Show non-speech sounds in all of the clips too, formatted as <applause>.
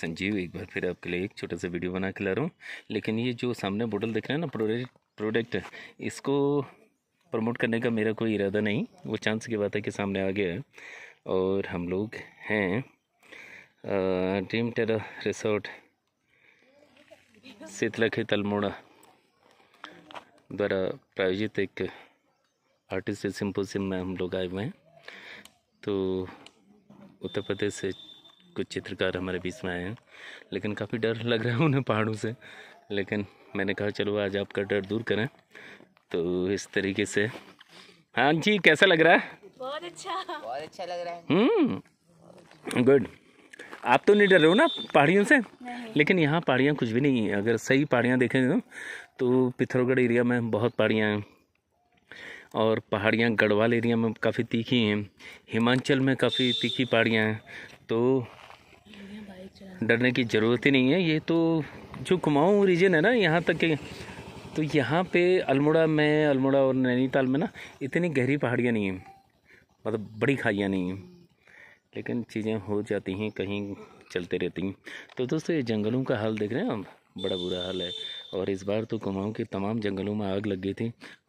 संजीव एक बार फिर आपके लिए एक छोटा सा वीडियो बना के ला रहा हूँ लेकिन ये जो सामने बोटल दिख रहा है ना प्रोडक्ट प्रोडक्ट इसको प्रमोट करने का मेरा कोई इरादा नहीं वो चांस की बात है कि सामने आ गया है और हम लोग हैं ड्रीम टेरा रिसोर्ट शीतलखी तलमोड़ा द्वारा प्रायोजित एक आर्टिस्ट सिंपोजियम में हम लोग आए हुए हैं तो उत्तर प्रदेश से कुछ चित्रकार हमारे बीच में आए हैं लेकिन काफ़ी डर लग रहा है उन्हें पहाड़ों से लेकिन मैंने कहा चलो आज आपका डर दूर करें तो इस तरीके से हाँ जी कैसा लग रहा है बहुत अच्छा बहुत अच्छा लग रहा है हम्म गुड आप तो नहीं डर रहे हो ना पहाड़ियों से लेकिन यहाँ पहाड़ियाँ कुछ भी नहीं है अगर सही पहाड़ियाँ देखें तो, तो पिथौरगढ़ एरिया में बहुत पहाड़ियाँ हैं और पहाड़ियाँ गढ़वाल एरिया में काफ़ी तीखी हैं हिमाचल में काफ़ी तीखी पहाड़ियाँ हैं तो डरने की ज़रूरत ही नहीं है ये तो जो कुमाऊँ रीजन है ना यहाँ तक के तो यहाँ पे अल्मोड़ा में अल्मोड़ा और नैनीताल में ना इतनी गहरी पहाड़ियाँ नहीं हैं मतलब बड़ी खाइयाँ नहीं हैं लेकिन चीज़ें हो जाती हैं कहीं चलते रहती हैं तो दोस्तों ये जंगलों का हाल देख रहे हैं बड़ा बुरा हाल है और इस बार तो कुमाऊँ के तमाम जंगलों में आग लग गई थी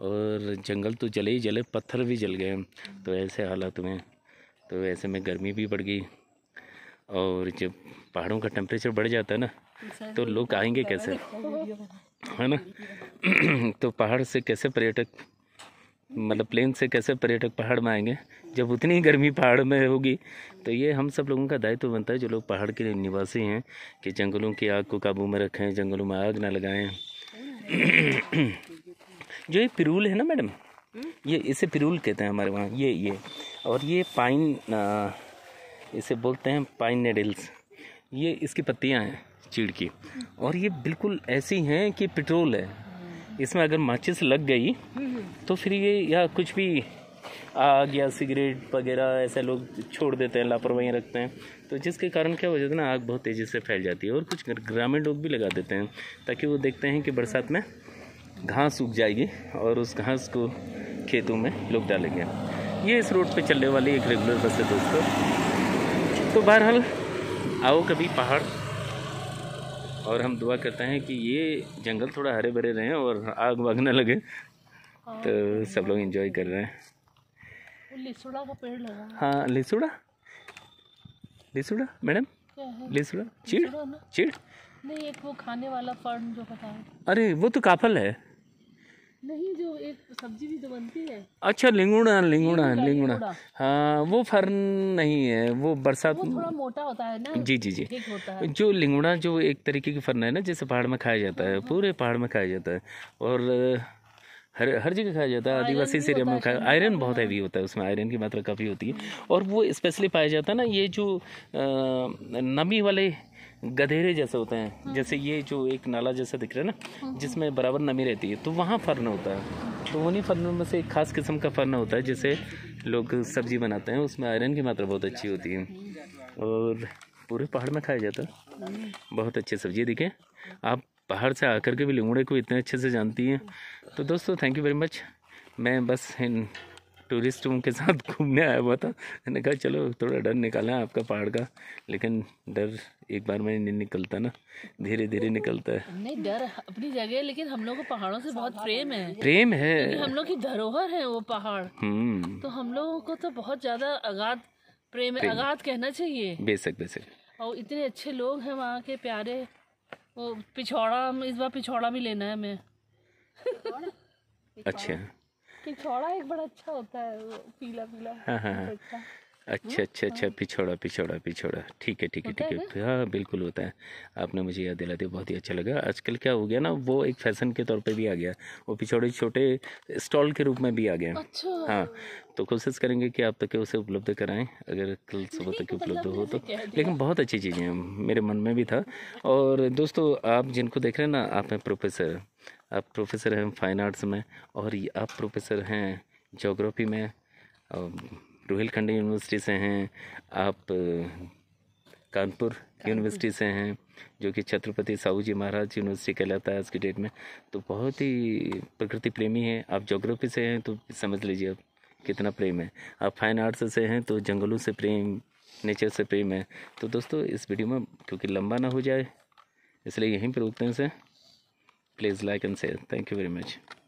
और जंगल तो जले ही जले पत्थर भी जल गए तो ऐसे हालात में तो ऐसे में गर्मी भी बढ़ गई और जब पहाड़ों का टेम्परेचर बढ़ जाता है ना तो लोग आएंगे कैसे है ना <clears throat> तो पहाड़ से कैसे पर्यटक मतलब प्लेन से कैसे पर्यटक पहाड़ में आएंगे जब उतनी गर्मी पहाड़ में होगी तो ये हम सब लोगों का दायित्व तो बनता है जो लोग पहाड़ के निवासी हैं कि जंगलों की आग को काबू में रखें जंगलों में आग ना लगाएं <clears throat> जो ये पिरूल है ना मैडम हम्म। ये इसे पिरूल कहते हैं हमारे वहाँ ये ये और ये पाइन आ, इसे बोलते हैं पाइन नेडल्स ये इसकी पत्तियां हैं चीड़ की और ये बिल्कुल ऐसी हैं कि पेट्रोल है इसमें अगर माचिस लग गई तो फिर ये या कुछ भी आग या सिगरेट वगैरह ऐसे लोग छोड़ देते हैं लापरवाही रखते हैं तो जिसके कारण क्या हो जाता है ना आग बहुत तेज़ी से फैल जाती है और कुछ ग्रामीण लोग भी लगा देते हैं ताकि वो देखते हैं कि बरसात में घास उग जाएगी और उस घास को खेतों में लोग डालेंगे ये इस रोड पे चलने वाली एक रेगुलर बस है दोस्तों तो बहरहाल आओ कभी पहाड़ और हम दुआ करते हैं कि ये जंगल थोड़ा हरे भरे रहें और आग वाग ना लगे तो सब लोग एंजॉय कर रहे हैं लिसुड़ा का पेड़ लगा हाँ लिसुड़ा लिसुड़ा मैडम लिसुड़ा चीड़ चीड़ नहीं एक वो खाने वाला फर्न जो है अरे वो तो काफल है नहीं जो एक सब्जी भी तो बनती है अच्छा लिंगुड़ा लिंगुड़ा लिंगुड़ा हाँ वो फर्न नहीं है वो बरसात वो थोड़ा मोटा होता है ना जी जी जी होता है। जो लिंगुड़ा जो एक तरीके की फर्न है ना जैसे पहाड़ में खाया जाता है हाँ, हाँ। पूरे पहाड़ में खाया जाता है और हर हर जगह खाया जाता है आदिवासी सीरिया में खाया आयरन बहुत हैवी हाँ। होता है उसमें आयरन की मात्रा काफ़ी होती है और वो स्पेशली पाया जाता है ना ये जो नमी वाले गधेरे जैसे होते हैं हाँ। जैसे ये जो एक नाला जैसा दिख रहा है ना हाँ, हाँ। जिसमें बराबर नमी रहती है तो वहाँ फर्न होता है तो उन्हीं फरनों में से एक खास किस्म का फर्न होता है जैसे लोग सब्जी बनाते हैं उसमें आयरन की मात्रा बहुत अच्छी होती है और पूरे पहाड़ में खाया जाता है बहुत अच्छी सब्जी दिखे आप पहाड़ से आकर के भी लिंगड़े को इतने अच्छे से जानती हैं तो दोस्तों थैंक यू वेरी मच मैं बस इन टूरिस्ट उनके साथ <laughs> घूमने आया हुआ था मैंने कहा चलो थोड़ा डर निकालें आपका पहाड़ का लेकिन डर एक बार में नहीं निकलता ना धीरे धीरे तो निकलता है नहीं डर अपनी जगह लेकिन हम लोग को पहाड़ों से बहुत प्रेम है प्रेम है हम लोग की धरोहर है वो पहाड़ हम्म। तो हम लोगों को तो बहुत ज्यादा आगाध प्रेम, प्रेम आगाध कहना चाहिए बेसक बेसक और इतने अच्छे लोग हैं वहाँ के प्यारे वो पिछौड़ा इस बार पिछौड़ा भी लेना है हमें अच्छा कि छौड़ा एक बड़ा अच्छा होता है वो पीला पीला हाँ हाँ, हाँ। अच्छा, हाँ, अच्छा अच्छा अच्छा पिछोड़ा पिछोड़ा पिछोड़ा ठीक है ठीक है ठीक है हाँ बिल्कुल होता है आपने मुझे याद दिला दिया बहुत ही अच्छा लगा आजकल क्या हो गया ना वो एक फैशन के तौर पे भी आ गया वो पिछोड़े छोटे स्टॉल के रूप में भी आ गया अच्छा। हाँ तो कोशिश करेंगे कि आप तक उसे उपलब्ध कराएं अगर कल सुबह तक तो उपलब्ध मतलब हो तो लेकिन बहुत अच्छी चीज़ें मेरे मन में भी था और दोस्तों आप जिनको देख रहे हैं ना आप हैं प्रोफेसर आप प्रोफेसर हैं फाइन आर्ट्स में और आप प्रोफेसर हैं जोग्राफी में रोहिलखंड यूनिवर्सिटी से हैं आप कानपुर यूनिवर्सिटी से हैं जो कि छत्रपति साहू जी महाराज यूनिवर्सिटी कहलाता है आज की डेट में तो बहुत ही प्रकृति प्रेमी हैं आप जोग्राफी से हैं तो समझ लीजिए आप कितना प्रेम है आप फाइन आर्ट्स से हैं तो जंगलों से प्रेम नेचर से प्रेम है तो दोस्तों इस वीडियो में क्योंकि लंबा ना हो जाए इसलिए यहीं पर रुकते हैं से please like and share thank you very much